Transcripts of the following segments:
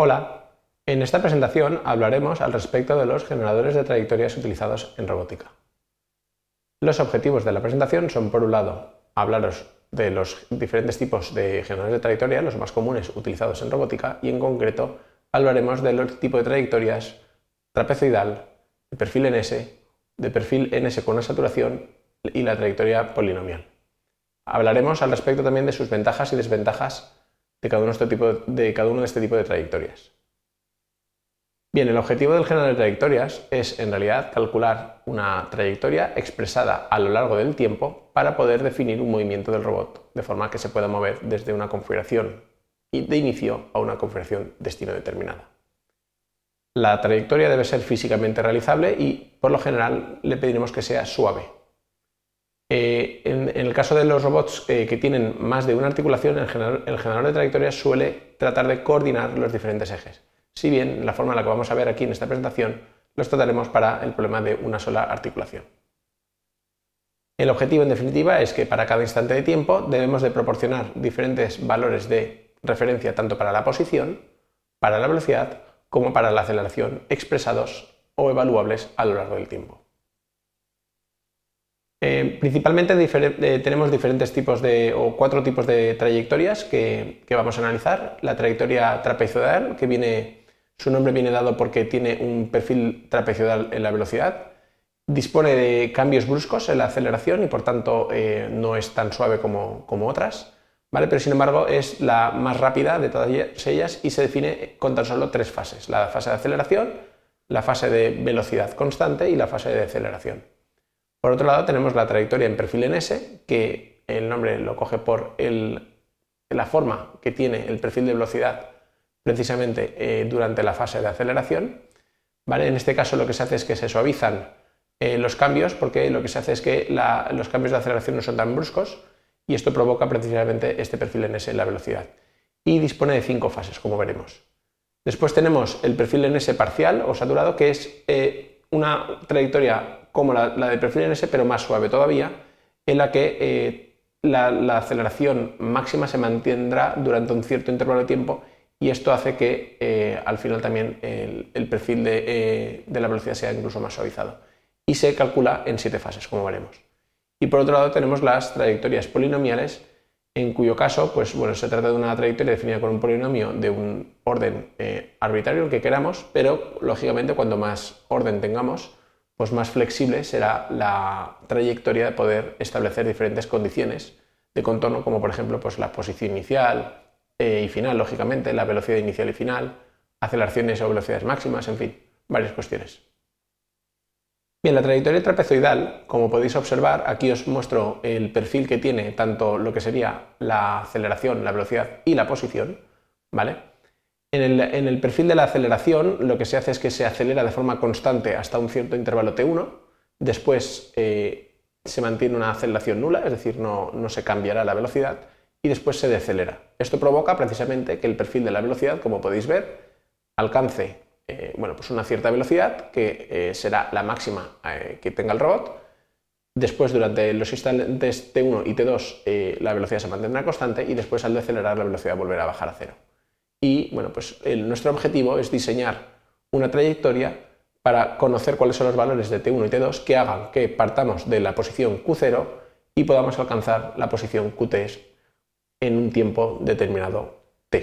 Hola, en esta presentación hablaremos al respecto de los generadores de trayectorias utilizados en robótica. Los objetivos de la presentación son, por un lado, hablaros de los diferentes tipos de generadores de trayectoria, los más comunes utilizados en robótica, y en concreto hablaremos del tipo de trayectorias trapezoidal, de perfil S, de perfil en S con una saturación y la trayectoria polinomial. Hablaremos al respecto también de sus ventajas y desventajas de cada uno de este tipo de, cada uno de, este tipo de trayectorias. Bien, el objetivo del general de trayectorias es en realidad calcular una trayectoria expresada a lo largo del tiempo para poder definir un movimiento del robot, de forma que se pueda mover desde una configuración de inicio a una configuración destino determinada. La trayectoria debe ser físicamente realizable y, por lo general, le pediremos que sea suave, eh, en, el caso de los robots eh, que tienen más de una articulación, el generador, de trayectorias suele tratar de coordinar los diferentes ejes. Si bien la forma en la que vamos a ver aquí en esta presentación los trataremos para el problema de una sola articulación. El objetivo en definitiva es que para cada instante de tiempo debemos de proporcionar diferentes valores de referencia tanto para la posición, para la velocidad como para la aceleración expresados o evaluables a lo largo del tiempo. Eh, principalmente eh, tenemos diferentes tipos de, o cuatro tipos de trayectorias que, vamos a analizar. La trayectoria trapezoidal, que su nombre viene dado porque tiene un perfil trapezoidal en la velocidad. Dispone de cambios bruscos en la aceleración y por tanto eh, no es tan suave como, otras, ¿vale? pero sin embargo es la más rápida de todas ellas y se define con tan solo tres fases, la fase de aceleración, la fase de velocidad constante y la fase de aceleración. Por otro lado, tenemos la trayectoria en perfil en S, que el nombre lo coge por la forma que tiene el perfil de velocidad precisamente eh, durante la fase de aceleración. ¿vale? En este caso lo que se hace es que se suavizan eh, los cambios porque lo que se hace es que los cambios de aceleración no son tan bruscos y esto provoca precisamente este perfil en S en la velocidad. Y dispone de cinco fases, como veremos. Después tenemos el perfil en S parcial o saturado, que es eh, una trayectoria como la, de perfil NS, pero más suave todavía, en la que eh, la, aceleración máxima se mantendrá durante un cierto intervalo de tiempo y esto hace que eh, al final también el, perfil eh, de, la velocidad sea incluso más suavizado. Y se calcula en siete fases, como veremos. Y por otro lado tenemos las trayectorias polinomiales, en cuyo caso, pues bueno, se trata de una trayectoria definida con un polinomio de un orden arbitrario, el que queramos, pero lógicamente cuando más orden tengamos, pues más flexible será la trayectoria de poder establecer diferentes condiciones de contorno, como por ejemplo pues la posición inicial eh, y final, lógicamente, la velocidad inicial y final, aceleraciones o velocidades máximas, en fin, varias cuestiones. Bien, la trayectoria trapezoidal, como podéis observar, aquí os muestro el perfil que tiene tanto lo que sería la aceleración, la velocidad y la posición, ¿vale? En el, perfil de la aceleración, lo que se hace es que se acelera de forma constante hasta un cierto intervalo T1, después eh, se mantiene una aceleración nula, es decir, no, se cambiará la velocidad, y después se decelera. Esto provoca precisamente que el perfil de la velocidad, como podéis ver, alcance eh, bueno, pues una cierta velocidad, que eh, será la máxima que tenga el robot. Después, durante los instantes T1 y T2, la velocidad se mantendrá constante y después, al decelerar, la velocidad volverá a bajar a cero. Y bueno, pues nuestro objetivo es diseñar una trayectoria para conocer cuáles son los valores de T1 y T2 que hagan que partamos de la posición Q0 y podamos alcanzar la posición qt en un tiempo determinado T.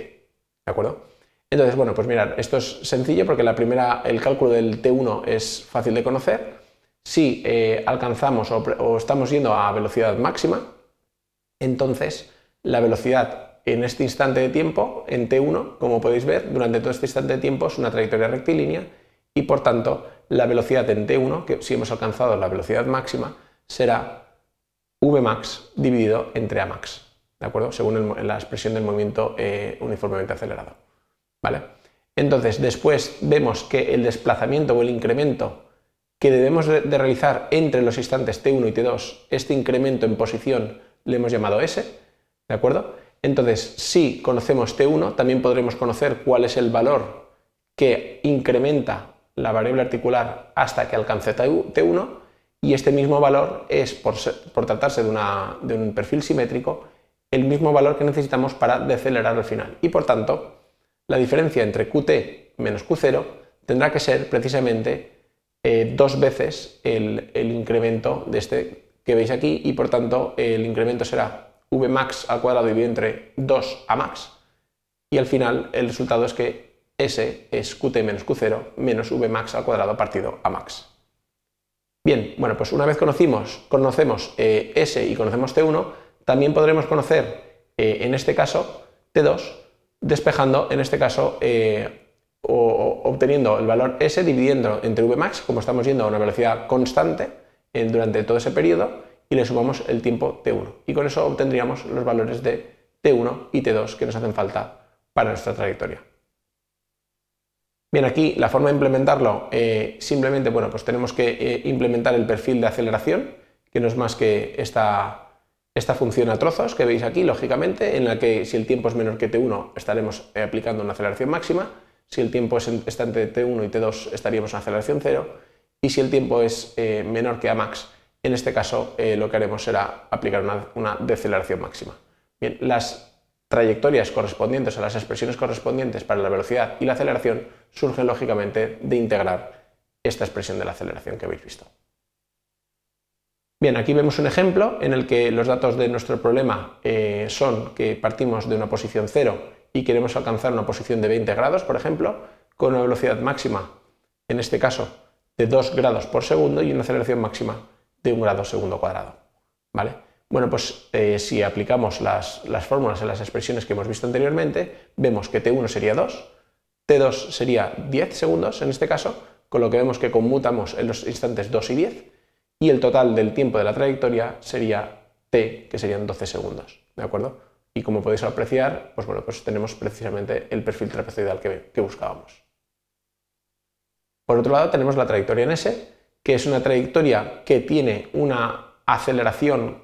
¿De acuerdo? Entonces, bueno, pues mirad, esto es sencillo porque la primera, el cálculo del T1 es fácil de conocer. Si eh, alcanzamos o estamos yendo a velocidad máxima, entonces la velocidad en este instante de tiempo, en T1, como podéis ver, durante todo este instante de tiempo es una trayectoria rectilínea y por tanto la velocidad en T1, que si hemos alcanzado la velocidad máxima, será Vmax dividido entre Amax, ¿de acuerdo? Según la expresión del movimiento eh, uniformemente acelerado, ¿vale? Entonces, después vemos que el desplazamiento o el incremento que debemos de, realizar entre los instantes T1 y T2, este incremento en posición le hemos llamado S, ¿de acuerdo? Entonces, si conocemos T1, también podremos conocer cuál es el valor que incrementa la variable articular hasta que alcance T1 y este mismo valor es, por, tratarse de, un perfil simétrico, el mismo valor que necesitamos para decelerar al final. Y por tanto, la diferencia entre Qt menos Q0 tendrá que ser precisamente eh, dos veces el incremento de este que veis aquí y por tanto el incremento será Vmax al cuadrado dividido entre 2 a max. Y al final el resultado es que S es Qt menos Q0 menos Vmax al cuadrado partido a max. Bien, bueno, pues una vez conocimos, conocemos eh, S y conocemos T1, también podremos conocer, eh, en este caso, T2, despejando, en este caso, eh, o, obteniendo el valor S dividiendo entre Vmax, como estamos yendo a una velocidad constante durante todo ese periodo, y le sumamos el tiempo t1. Y con eso obtendríamos los valores de t1 y t2 que nos hacen falta para nuestra trayectoria. Bien, aquí la forma de implementarlo, eh, simplemente, bueno, pues tenemos que eh, implementar el perfil de aceleración, que no es más que esta, función a trozos que veis aquí, lógicamente, en la que si el tiempo es menor que t1 estaremos eh, aplicando una aceleración máxima, si el tiempo es, está entre t1 y t2 estaríamos en aceleración cero y si el tiempo es menor que a max en este caso, eh, lo que haremos será aplicar una, deceleración máxima. las trayectorias correspondientes o las expresiones correspondientes para la velocidad y la aceleración surgen lógicamente de integrar esta expresión de la aceleración que habéis visto. Bien, aquí vemos un ejemplo en el que los datos de nuestro problema eh, son que partimos de una posición cero y queremos alcanzar una posición de 20 grados, por ejemplo, con una velocidad máxima, en este caso, de 2 grados por segundo y una aceleración máxima de un grado segundo cuadrado. ¿Vale? Bueno, pues eh, si aplicamos las, fórmulas en las expresiones que hemos visto anteriormente, vemos que T1 sería 2, T2 sería 10 segundos en este caso, con lo que vemos que conmutamos en los instantes 2 y 10, y el total del tiempo de la trayectoria sería T, que serían 12 segundos, ¿de acuerdo? Y como podéis apreciar, pues bueno, pues tenemos precisamente el perfil trapezoidal que buscábamos. Por otro lado, tenemos la trayectoria en S, que es una trayectoria que tiene una aceleración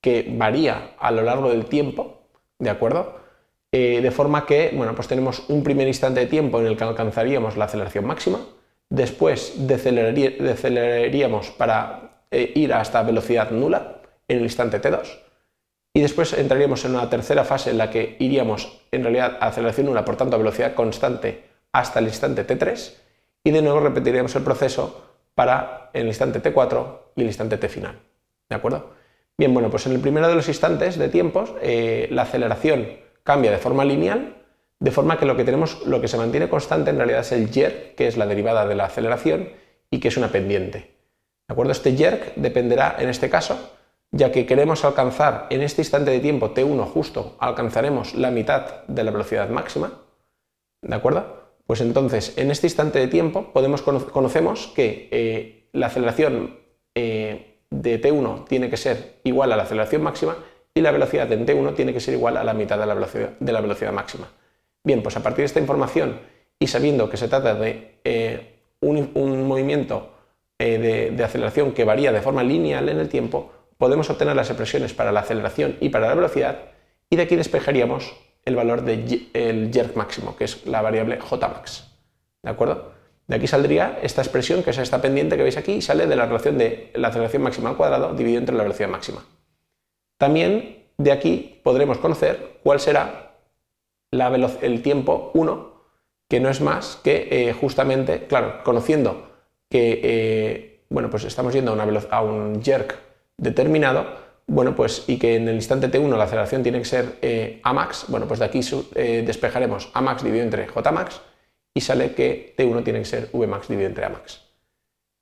que varía a lo largo del tiempo, ¿de acuerdo? Eh, de forma que, bueno, pues tenemos un primer instante de tiempo en el que alcanzaríamos la aceleración máxima, después deceleraríamos para eh, ir hasta velocidad nula en el instante T2, y después entraríamos en una tercera fase en la que iríamos en realidad a aceleración nula, por tanto a velocidad constante, hasta el instante T3, y de nuevo repetiríamos el proceso para el instante T4 y el instante T final. ¿De acuerdo? Bien, bueno, pues en el primero de los instantes de tiempos, eh, la aceleración cambia de forma lineal, de forma que lo que tenemos, lo que se mantiene constante en realidad es el jerk, que es la derivada de la aceleración y que es una pendiente. ¿De acuerdo? Este jerk dependerá en este caso, ya que queremos alcanzar en este instante de tiempo t1 justo, alcanzaremos la mitad de la velocidad máxima. ¿De acuerdo? Pues entonces, en este instante de tiempo, podemos, conocemos que eh, la aceleración eh, de t1 tiene que ser igual a la aceleración máxima y la velocidad en t1 tiene que ser igual a la mitad de la velocidad, de la velocidad máxima. Bien, pues a partir de esta información y sabiendo que se trata de eh, un, movimiento de aceleración que varía de forma lineal en el tiempo, podemos obtener las expresiones para la aceleración y para la velocidad y de aquí despejaríamos el valor del jerk máximo, que es la variable jmax. ¿De acuerdo? De aquí saldría esta expresión, que es esta pendiente que veis aquí, sale de la relación de la aceleración máxima al cuadrado dividido entre la velocidad máxima. También de aquí podremos conocer cuál será la el tiempo 1, que no es más que eh, justamente, claro, conociendo que, eh, bueno, pues estamos yendo a, una a un jerk determinado, bueno, pues y que en el instante t1 la aceleración tiene que ser a eh, Amax, bueno, pues de aquí eh, despejaremos despejaremos Amax dividido entre Jmax y sale que t1 tiene que ser Vmax dividido entre Amax.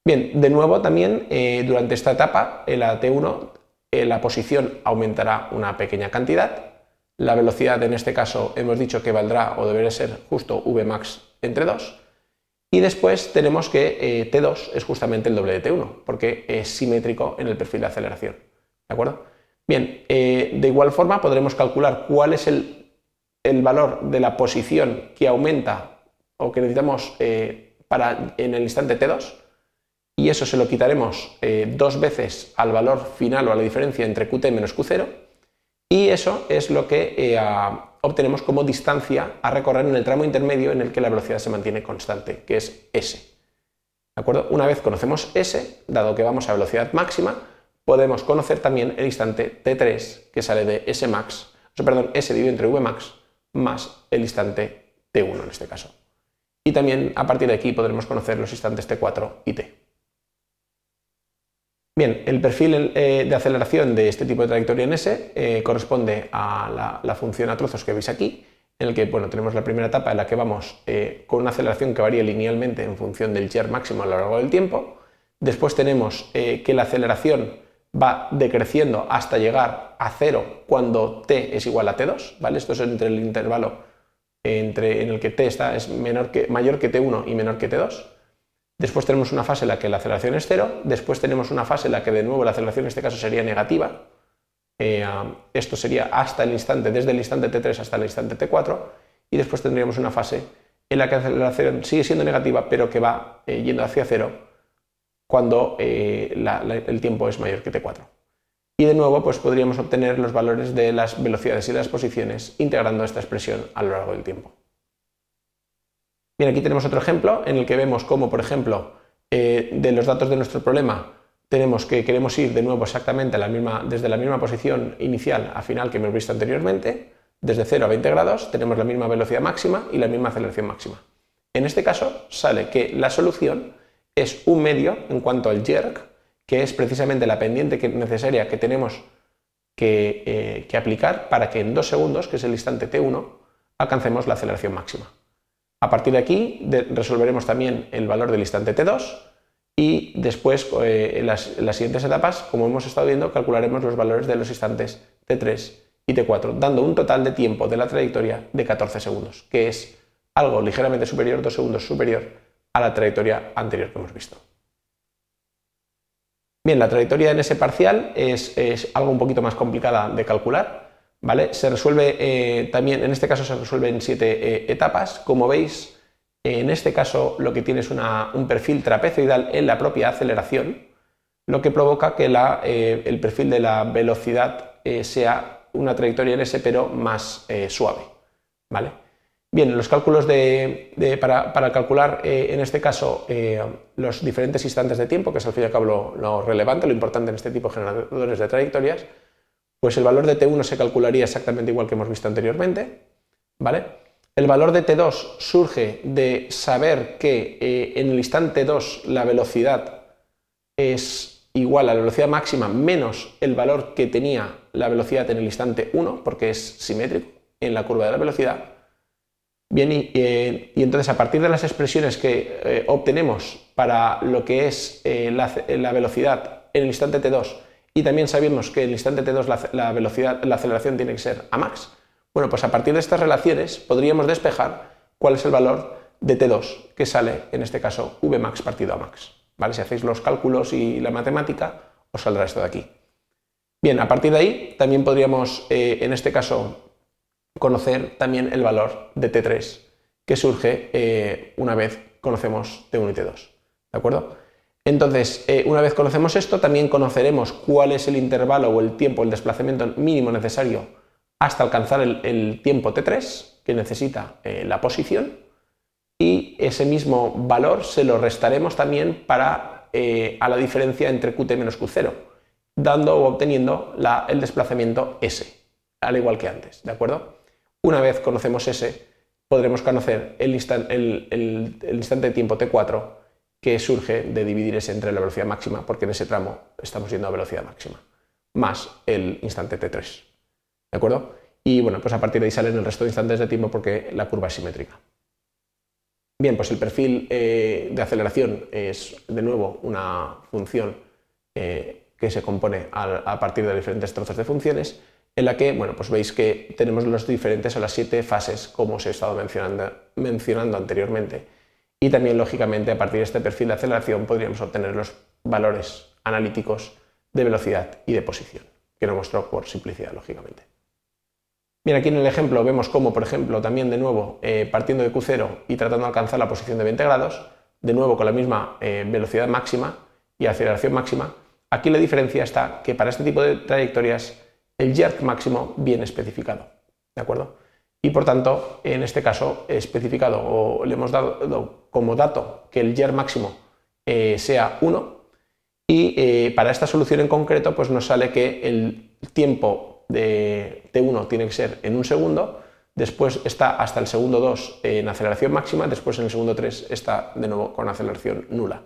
Bien, de nuevo también eh, durante esta etapa, la t1, la posición aumentará una pequeña cantidad, la velocidad en este caso hemos dicho que valdrá o deberá ser justo Vmax entre 2, y después tenemos que T2 es justamente el doble de T1, porque es simétrico en el perfil de aceleración. ¿De acuerdo? Bien, eh, de igual forma podremos calcular cuál es el, el, valor de la posición que aumenta o que necesitamos eh, para, en el instante T2 y eso se lo quitaremos eh, dos veces al valor final o a la diferencia entre Qt menos Q0 y eso es lo que obtenemos como distancia a recorrer en el tramo intermedio en el que la velocidad se mantiene constante, que es S. ¿De acuerdo? Una vez conocemos S, dado que vamos a velocidad máxima, podemos conocer también el instante T3 que sale de S max, o perdón, S dividido entre V max más el instante T1 en este caso. Y también a partir de aquí podremos conocer los instantes T4 y T. Bien, el perfil eh, de aceleración de este tipo de trayectoria en S eh, corresponde a la, función a trozos que veis aquí, en el que bueno, tenemos la primera etapa en la que vamos eh, con una aceleración que varía linealmente en función del shear máximo a lo largo del tiempo. Después tenemos que la aceleración va decreciendo hasta llegar a cero cuando t es igual a t2, ¿vale? Esto es entre el intervalo entre, en el que t está es menor que, mayor que t1 y menor que t2. Después tenemos una fase en la que la aceleración es 0, después tenemos una fase en la que de nuevo la aceleración en este caso sería negativa, eh, um, esto sería hasta el instante, desde el instante t3 hasta el instante t4, y después tendríamos una fase en la que la aceleración sigue siendo negativa pero que va eh, yendo hacia 0 cuando eh, el tiempo es mayor que t4. Y de nuevo, pues podríamos obtener los valores de las velocidades y las posiciones integrando esta expresión a lo largo del tiempo. Bien, aquí tenemos otro ejemplo en el que vemos cómo, por ejemplo, eh, de los datos de nuestro problema tenemos que queremos ir de nuevo exactamente desde la misma posición inicial a final que hemos visto anteriormente, desde 0 a 20 grados, tenemos la misma velocidad máxima y la misma aceleración máxima. En este caso, sale que la solución es un medio en cuanto al jerk, que es precisamente la pendiente que necesaria que tenemos que, eh, aplicar para que en dos segundos, que es el instante t1, alcancemos la aceleración máxima. A partir de aquí resolveremos también el valor del instante t2 y después eh, en, las, siguientes etapas, como hemos estado viendo, calcularemos los valores de los instantes t3 y t4, dando un total de tiempo de la trayectoria de 14 segundos, que es algo ligeramente superior, dos segundos superior a la trayectoria anterior que hemos visto. Bien, la trayectoria en ese parcial es, algo un poquito más complicada de calcular, ¿vale? Se resuelve eh, también, en este caso se resuelve en siete eh, etapas. Como veis, en este caso lo que tiene es un perfil trapezoidal en la propia aceleración, lo que provoca que eh, el perfil de la velocidad sea una trayectoria en ese pero más suave, ¿vale? Bien, los cálculos de, para, calcular eh, en este caso eh, los diferentes instantes de tiempo, que es al fin y al cabo lo, relevante, lo importante en este tipo de generadores de trayectorias, pues el valor de T1 se calcularía exactamente igual que hemos visto anteriormente, ¿vale? El valor de T2 surge de saber que eh, en el instante 2 la velocidad es igual a la velocidad máxima menos el valor que tenía la velocidad en el instante 1, porque es simétrico en la curva de la velocidad, Bien, eh, y, entonces a partir de las expresiones que eh, obtenemos para lo que es eh, la, velocidad en el instante t2 y también sabemos que en el instante t2 la, velocidad, la aceleración tiene que ser a max, bueno, pues a partir de estas relaciones podríamos despejar cuál es el valor de t2 que sale en este caso vmax partido a max. ¿vale? Si hacéis los cálculos y la matemática, os saldrá esto de aquí. Bien, a partir de ahí también podríamos, en este caso, conocer también el valor de T3 que surge eh, una vez conocemos T1 y T2. ¿De acuerdo? Entonces, eh, una vez conocemos esto, también conoceremos cuál es el intervalo o el tiempo, el desplazamiento mínimo necesario hasta alcanzar el, tiempo T3 que necesita eh, la posición y ese mismo valor se lo restaremos también para a la diferencia entre QT menos Q0, dando o obteniendo el desplazamiento S, al igual que antes, ¿de acuerdo? Una vez conocemos ese, podremos conocer el, instante de tiempo T4 que surge de dividir ese entre la velocidad máxima, porque en ese tramo estamos yendo a velocidad máxima, más el instante T3. ¿De acuerdo? Y bueno, pues a partir de ahí salen el resto de instantes de tiempo porque la curva es simétrica. Bien, pues el perfil eh, de aceleración es de nuevo una función eh, que se compone a partir de diferentes trozos de funciones en la que, bueno, pues veis que tenemos los diferentes a las siete fases, como os he estado mencionando, anteriormente. Y también, lógicamente, a partir de este perfil de aceleración podríamos obtener los valores analíticos de velocidad y de posición, que lo mostró por simplicidad, lógicamente. Bien, aquí en el ejemplo vemos cómo, por ejemplo, también de nuevo, eh, partiendo de Q0 y tratando de alcanzar la posición de 20 grados, de nuevo con la misma eh, velocidad máxima y aceleración máxima, aquí la diferencia está que para este tipo de trayectorias el jerk máximo bien especificado. ¿De acuerdo? Y por tanto, en este caso, especificado o le hemos dado como dato que el jerk máximo eh, sea 1 y eh, para esta solución en concreto pues nos sale que el tiempo de T1 tiene que ser en un segundo, después está hasta el segundo 2 en aceleración máxima, después en el segundo 3 está de nuevo con aceleración nula.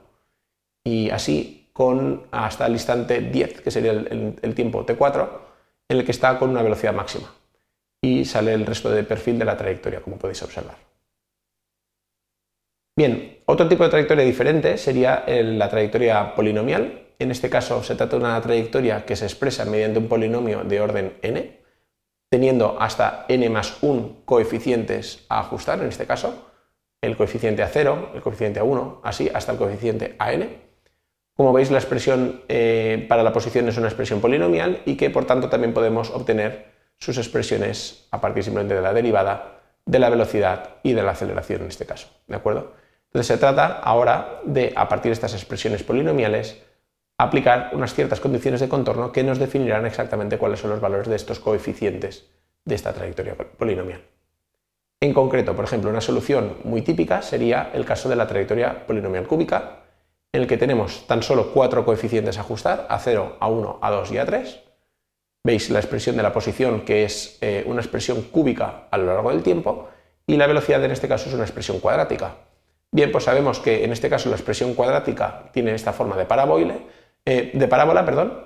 Y así con hasta el instante 10, que sería el tiempo T4, en el que está con una velocidad máxima y sale el resto de perfil de la trayectoria, como podéis observar. Bien, otro tipo de trayectoria diferente sería la trayectoria polinomial. En este caso se trata de una trayectoria que se expresa mediante un polinomio de orden n, teniendo hasta n más 1 coeficientes a ajustar, en este caso, el coeficiente a 0, el coeficiente a 1, así hasta el coeficiente a n. Como veis, la expresión eh, para la posición es una expresión polinomial y que por tanto también podemos obtener sus expresiones a partir simplemente de la derivada, de la velocidad y de la aceleración en este caso. ¿De acuerdo? Entonces se trata ahora de, a partir de estas expresiones polinomiales, aplicar unas ciertas condiciones de contorno que nos definirán exactamente cuáles son los valores de estos coeficientes de esta trayectoria polinomial. En concreto, por ejemplo, una solución muy típica sería el caso de la trayectoria polinomial cúbica, en el que tenemos tan solo cuatro coeficientes a ajustar, a 0, a 1, a 2 y a 3. Veis la expresión de la posición, que es eh, una expresión cúbica a lo largo del tiempo, y la velocidad en este caso es una expresión cuadrática. Bien, pues sabemos que en este caso la expresión cuadrática tiene esta forma de, eh, de parábola perdón,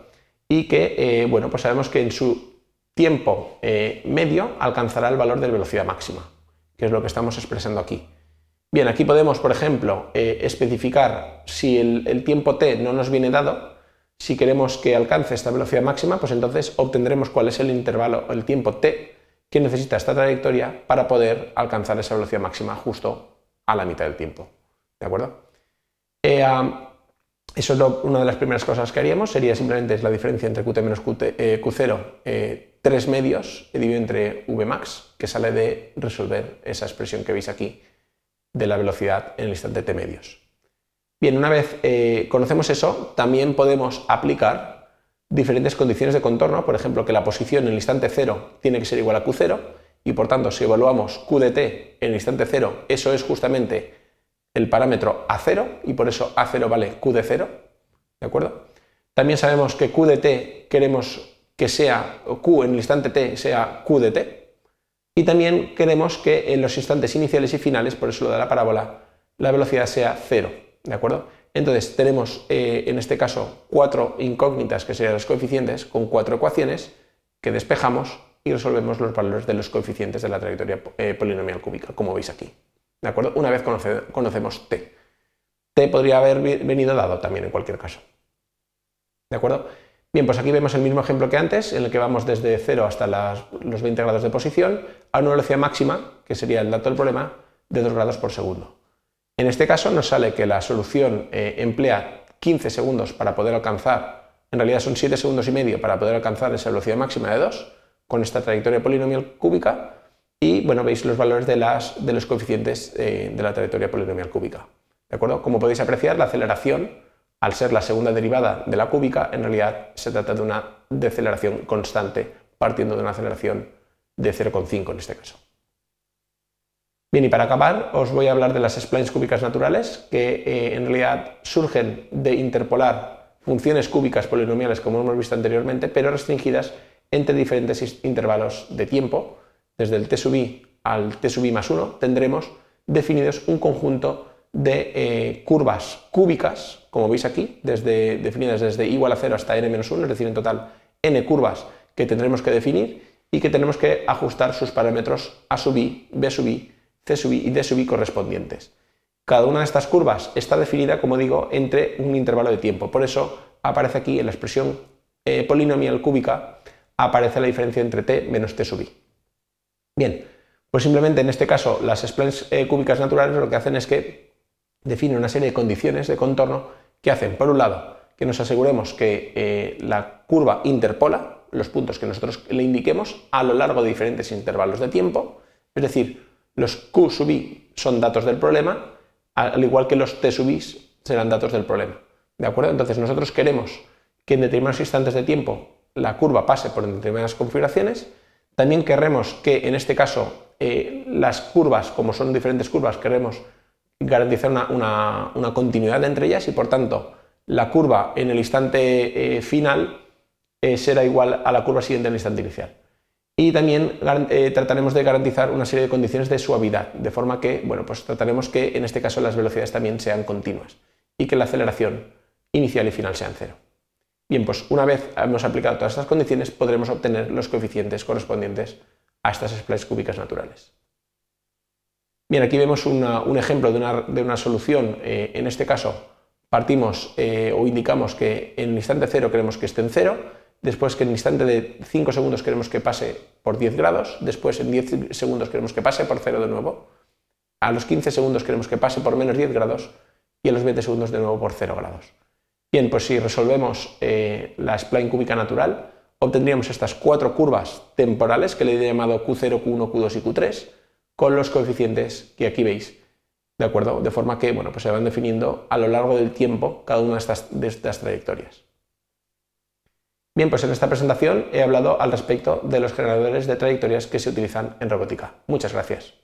y que, eh, bueno, pues sabemos que en su tiempo medio alcanzará el valor de velocidad máxima, que es lo que estamos expresando aquí. Bien, aquí podemos, por ejemplo, eh, especificar si el, tiempo t no nos viene dado, si queremos que alcance esta velocidad máxima, pues entonces obtendremos cuál es el intervalo, el tiempo t que necesita esta trayectoria para poder alcanzar esa velocidad máxima justo a la mitad del tiempo. ¿De acuerdo? Eh, eso es una de las primeras cosas que haríamos, sería simplemente la diferencia entre Qt menos Q0, 3 eh, medios, dividido entre Vmax, que sale de resolver esa expresión que veis aquí de la velocidad en el instante t medios. Bien, una vez eh, conocemos eso, también podemos aplicar diferentes condiciones de contorno, por ejemplo, que la posición en el instante 0 tiene que ser igual a Q0 y por tanto si evaluamos Q de t en el instante 0, eso es justamente el parámetro A0 y por eso A0 vale Q de 0, ¿de acuerdo? También sabemos que Q de t queremos que sea, Q en el instante t sea Q de t, y también queremos que en los instantes iniciales y finales, por eso lo de la parábola, la velocidad sea cero, ¿de acuerdo? Entonces tenemos eh, en este caso cuatro incógnitas, que serían los coeficientes, con cuatro ecuaciones que despejamos y resolvemos los valores de los coeficientes de la trayectoria eh, polinomial cúbica, como veis aquí. ¿De acuerdo? Una vez conocemos t. t podría haber venido dado también en cualquier caso. ¿De acuerdo? Bien, pues aquí vemos el mismo ejemplo que antes, en el que vamos desde 0 hasta los 20 grados de posición a una velocidad máxima, que sería el dato del problema, de 2 grados por segundo. En este caso nos sale que la solución eh, emplea 15 segundos para poder alcanzar, en realidad son 7 segundos y medio para poder alcanzar esa velocidad máxima de 2 con esta trayectoria polinomial cúbica y bueno, veis los valores de, las, de los coeficientes eh, de la trayectoria polinomial cúbica. ¿De acuerdo? Como podéis apreciar, la aceleración al ser la segunda derivada de la cúbica, en realidad se trata de una deceleración constante, partiendo de una aceleración de 0,5 en este caso. Bien, y para acabar os voy a hablar de las splines cúbicas naturales, que eh, en realidad surgen de interpolar funciones cúbicas polinomiales, como hemos visto anteriormente, pero restringidas entre diferentes intervalos de tiempo. Desde el t sub i al t sub i más 1 tendremos definidos un conjunto de eh, curvas cúbicas, como veis aquí, desde, definidas desde igual a 0 hasta n menos 1, es decir, en total n curvas que tendremos que definir y que tenemos que ajustar sus parámetros a sub i, b sub i, c sub i y d sub i correspondientes. Cada una de estas curvas está definida, como digo, entre un intervalo de tiempo. Por eso aparece aquí en la expresión eh, polinomial cúbica, aparece la diferencia entre t menos t sub i. Bien, pues simplemente en este caso las splines eh, cúbicas naturales lo que hacen es que define una serie de condiciones de contorno que hacen, por un lado, que nos aseguremos que eh, la curva interpola los puntos que nosotros le indiquemos a lo largo de diferentes intervalos de tiempo, es decir, los Q sub i son datos del problema, al igual que los T sub i serán datos del problema. ¿De acuerdo? Entonces nosotros queremos que en determinados instantes de tiempo la curva pase por determinadas configuraciones, también queremos que en este caso eh, las curvas, como son diferentes curvas, queremos garantizar una, continuidad entre ellas y por tanto la curva en el instante eh, final eh, será igual a la curva siguiente en el instante inicial. Y también eh, trataremos de garantizar una serie de condiciones de suavidad, de forma que, bueno, pues trataremos que en este caso las velocidades también sean continuas y que la aceleración inicial y final sean cero. Bien, pues una vez hemos aplicado todas estas condiciones podremos obtener los coeficientes correspondientes a estas sprites cúbicas naturales. Bien, aquí vemos un ejemplo de una, solución. Eh, en este caso, partimos eh, o indicamos que en el instante 0 queremos que esté en 0, después que en el instante de 5 segundos queremos que pase por 10 grados, después en 10 segundos queremos que pase por 0 de nuevo, a los 15 segundos queremos que pase por menos 10 grados y a los 20 segundos de nuevo por 0 grados. Bien, pues si resolvemos eh, la spline cúbica natural, obtendríamos estas cuatro curvas temporales que le he llamado Q0, Q1, Q2 y Q3 con los coeficientes que aquí veis. ¿De acuerdo? De forma que, bueno, pues se van definiendo a lo largo del tiempo cada una de estas, de estas trayectorias. Bien, pues en esta presentación he hablado al respecto de los generadores de trayectorias que se utilizan en robótica. Muchas gracias.